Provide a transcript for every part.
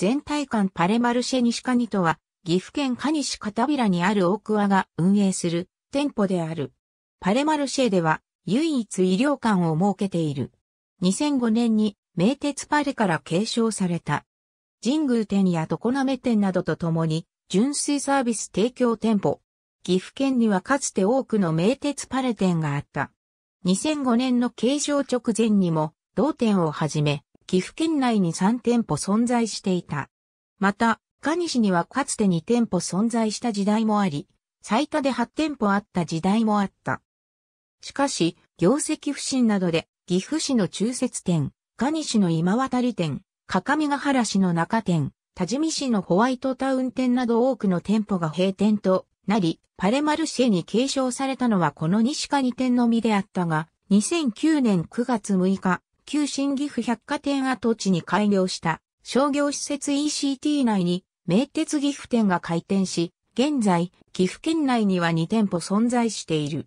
全体館パレマルシェ西カニとは、岐阜県蟹市片平にある大桑が運営する店舗である。パレマルシェでは唯一医療館を設けている。2005年に名鉄パレから継承された。神宮店や常滑店などとともに純粋サービス提供店舗。岐阜県にはかつて多くの名鉄パレ店があった。2005年の継承直前にも同店をはじめ岐阜県内に3店舗存在していた。また、ガニ市にはかつて2店舗存在した時代もあり、最多で8店舗あった時代もあった。しかし、業績不振などで、岐阜市の中節店、ガニ市の今渡り店、各務原市の中店、多治見市のホワイトタウン店など多くの店舗が閉店となり、パレマルシェに継承されたのはこの西か2店のみであったが、2009年9月6日、旧新岐阜百貨店跡地に開業した商業施設 ECT 内に名鉄岐阜店が開店し、現在、岐阜県内には2店舗存在している。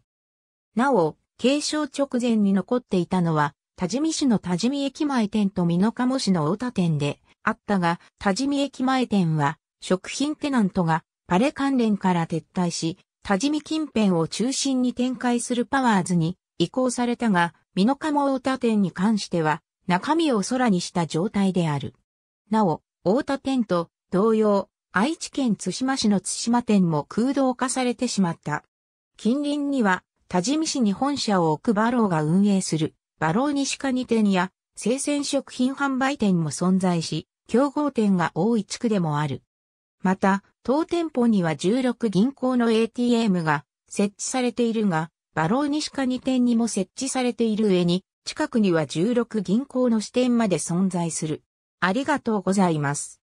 なお、継承直前に残っていたのは、多治見市の多治見駅前店と美濃加茂市の太田店であったが、多治見駅前店は、食品テナントがパレ関連から撤退し、多治見近辺を中心に展開するパワーズに移行されたが、美濃茂大田店に関しては、中身を空にした状態である。なお、大田店と同様、愛知県津島市の津島店も空洞化されてしまった。近隣には、多治見市に本社を置くバローが運営する、バロー西蟹店や、生鮮食品販売店も存在し、競合店が多い地区でもある。また、当店舗には16銀行の ATM が設置されているが、バローニシカ2店にも設置されている上に、近くには16銀行の支店まで存在する。ありがとうございます。